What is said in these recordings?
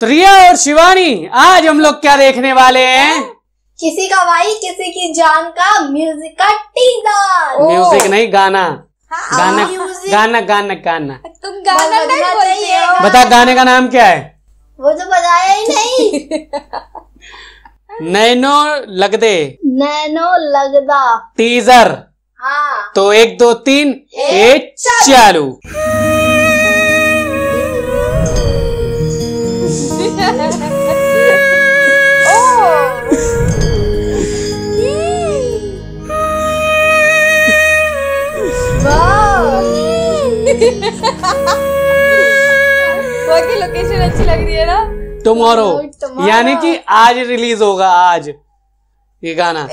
त्रिया तो और शिवानी आज हम लोग क्या देखने वाले हैं किसी का भाई किसी की जान का म्यूजिक का टीजर म्यूजिक नहीं गाना हाँ, गाना, हाँ, गाना गाना गाना तुम गाना नहीं बता गाने का नाम क्या है वो तो बताया ही नहीं नैनो लगदे नैनो लगदा टीजर हाँ तो एक दो तीन एक चालू बाकी लोकेशन अच्छी लग रही है ना टुमारो यानी कि आज रिलीज होगा आज ये गाना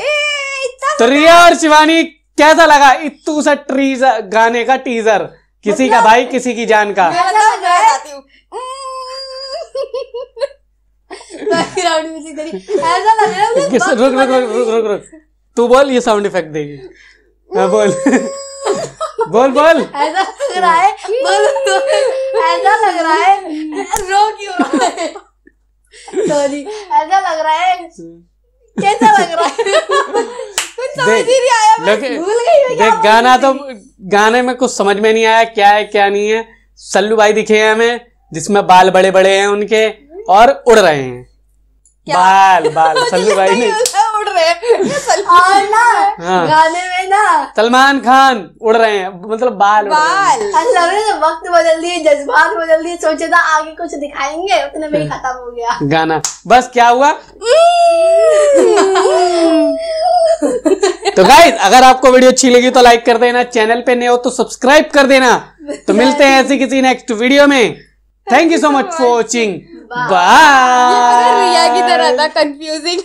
तो रिया और शिवानी कैसा लगा इतू सा ट्रीजर गाने का टीजर किसी का मतलब भाई किसी की जान का रुक रुक रुक रुक रुक रुक तू बोल ये साउंड इफेक्ट देगी मैं बोल बोल बोल ऐसा लग रहा है बोल ऐसा लग रहा है रो क्यों सॉरी ऐसा लग रहा है कैसा लग रहा है कुछ समझ ही नहीं आया मैं भूल गई देख गाना तो गाने में कुछ समझ में नहीं आया क्या है क्या नहीं है सल्लू भाई दिखे हैं हमें जिसमें बाल बड़े बड़े हैं उनके और उड़ रहे हैं क्या? बाल बाल सल्लू भाई ने उड़ रहे हैं और ना हाँ। गाने में ना सलमान खान उड़ रहे हैं मतलब बाल बाल अल्लाह ने तो वक्त बदल दिए जज्बात बदल दिए सोचे था आगे कुछ दिखाएंगे उतने में ही हम्म। खत्म हो गया गाना बस क्या हुआ तो गाइस अगर आपको वीडियो अच्छी लगी तो लाइक कर देना चैनल पे नए हो तो सब्सक्राइब कर देना तो मिलते हैं ऐसी किसी नेक्स्ट वीडियो में thank you so much for watching bye रिया की तरह था कंफ्यूजिंग